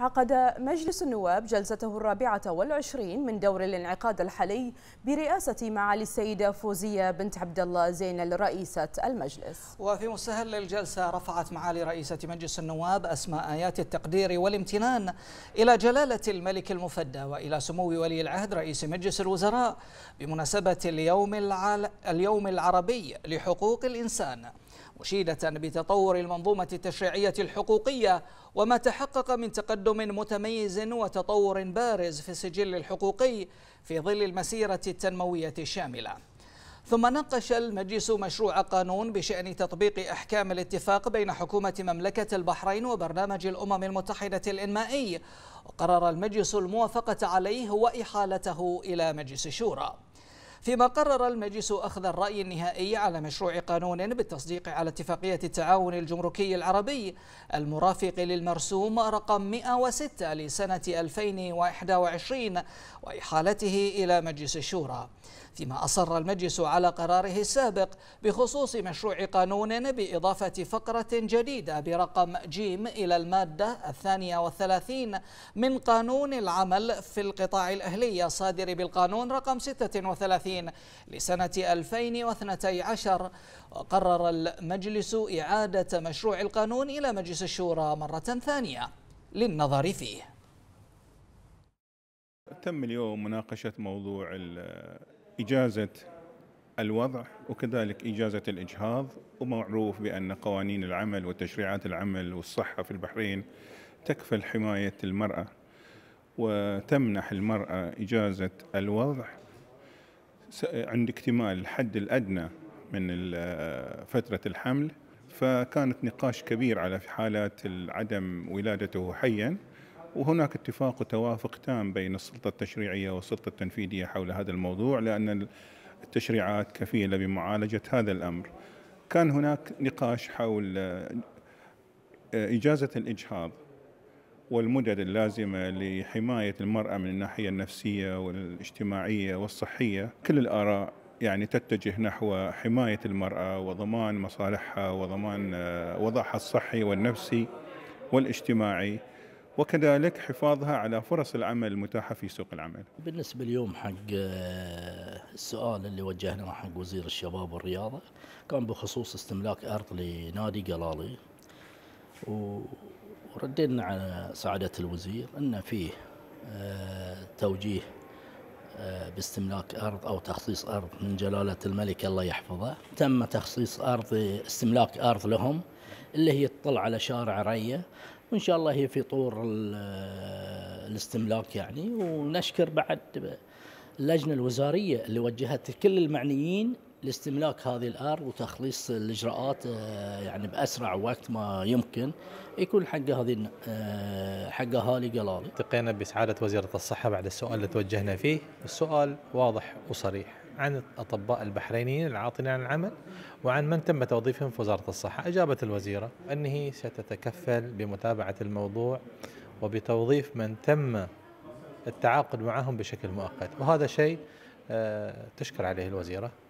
عقد مجلس النواب جلسته الرابعة والعشرين من دور الانعقاد الحالي برئاسة معالي السيدة فوزية بنت عبد الله زينل رئيسة المجلس وفي مستهل الجلسة رفعت معالي رئيسة مجلس النواب أسماء آيات التقدير والامتنان إلى جلالة الملك المفدى وإلى سمو ولي العهد رئيس مجلس الوزراء بمناسبة اليوم, اليوم العربي لحقوق الإنسان مشيدة بتطور المنظومة التشريعية الحقوقية وما تحقق من تقدم متميز وتطور بارز في السجل الحقوقي في ظل المسيرة التنموية الشاملة ثم ناقش المجلس مشروع قانون بشأن تطبيق أحكام الاتفاق بين حكومة مملكة البحرين وبرنامج الأمم المتحدة الإنمائي وقرر المجلس الموافقة عليه وإحالته إلى مجلس الشورى فيما قرر المجلس أخذ الرأي النهائي على مشروع قانون بالتصديق على اتفاقية التعاون الجمركي العربي المرافق للمرسوم رقم 106 لسنة 2021 وإحالته إلى مجلس الشورى فيما أصر المجلس على قراره السابق بخصوص مشروع قانون بإضافة فقرة جديدة برقم جيم إلى المادة الثانية والثلاثين من قانون العمل في القطاع الأهلي الصادر بالقانون رقم 36 لسنة 2012 وقرر المجلس إعادة مشروع القانون إلى مجلس الشورى مرة ثانية للنظر فيه تم اليوم مناقشة موضوع إجازة الوضع وكذلك إجازة الإجهاض ومعروف بأن قوانين العمل وتشريعات العمل والصحة في البحرين تكفل حماية المرأة وتمنح المرأة إجازة الوضع عند اكتمال الحد الأدنى من فترة الحمل فكانت نقاش كبير على حالات عدم ولادته حياً وهناك اتفاق وتوافق تام بين السلطة التشريعية والسلطة التنفيذية حول هذا الموضوع لأن التشريعات كفيلة بمعالجة هذا الأمر كان هناك نقاش حول آه، إجازة الإجهاض والمدد اللازمة لحماية المرأة من الناحية النفسية والاجتماعية والصحية كل الآراء يعني تتجه نحو حماية المرأة وضمان مصالحها وضمان آه، وضعها الصحي والنفسي والاجتماعي وكذلك حفاظها على فرص العمل المتاحة في سوق العمل بالنسبة اليوم حق آه، السؤال اللي وجهناه حق وزير الشباب والرياضة كان بخصوص استملاك أرض لنادي قلالي وردينا على سعادة الوزير أن فيه آه، توجيه آه، باستملاك أرض أو تخصيص أرض من جلالة الملك الله يحفظه تم تخصيص أرض استملاك أرض لهم اللي هي تطل على شارع رية وإن شاء الله هي في طور الاستملاك يعني ونشكر بعد اللجنة الوزارية اللي وجهت كل المعنيين لاستملاك هذه الارض وتخليص الاجراءات آه، يعني باسرع وقت ما يمكن يكون حق هذه حق اهالي قلالي. التقينا بسعاده وزيره الصحه بعد السؤال اللي توجهنا فيه، السؤال واضح وصريح. عن الأطباء البحرينيين العاطلين عن العمل وعن من تم توظيفهم في وزارة الصحة أجابت الوزيرة أنه ستتكفل بمتابعة الموضوع وبتوظيف من تم التعاقد معهم بشكل مؤقت وهذا شيء آه، تشكر عليه الوزيرة